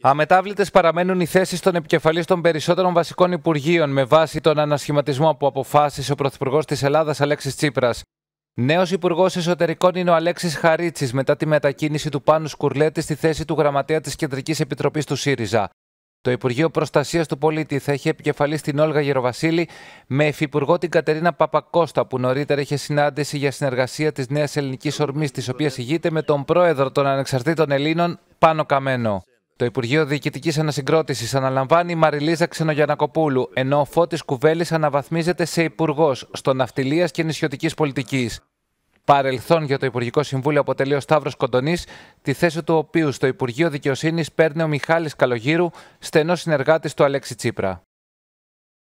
Αμετάβλητες παραμένουν οι θέσεις των επικεφαλής των περισσότερων βασικών υπουργείων με βάση τον ανασχηματισμό που αποφάσισε ο Πρωθυπουργός της Ελλάδας Αλέξης Τσίπρας. Νέος Υπουργός Εσωτερικών είναι ο Αλέξης Χαρίτσης μετά τη μετακίνηση του Πάνου Σκουρλέτη στη θέση του γραμματέα της Κεντρικής Επιτροπής του ΣΥΡΙΖΑ. Το Υπουργείο Προστασίας του Πολίτη θα έχει επικεφαλής την Όλγα Γεροβασίλη με υφυπουργό την Κατερίνα Παπακώστα, που νωρίτερα είχε συνάντηση για συνεργασία της Νέας Ελληνικής Ορμής, της οποίας ηγείται με τον πρόεδρο των Ανεξαρτήτων Ελλήνων, πάνω καμένο. Το Υπουργείο Διοικητικής Ανασυγκρότησης αναλαμβάνει η Μαριλίζα Ξενογιανακοπούλου, ενώ ο Φώτης Κουβέλης αναβαθμίζεται σε υπουργός στο ναυτιλίας και νησιωτικής πολιτικής. Παρελθόν για το Υπουργικό Συμβούλιο αποτελεί ο Σταύρος Κοντονής, τη θέση του οποίου στο Υπουργείο Δικαιοσύνης παίρνει ο Μιχάλης Καλογύρου, στενός συνεργάτης του Αλέξη Τσίπρα.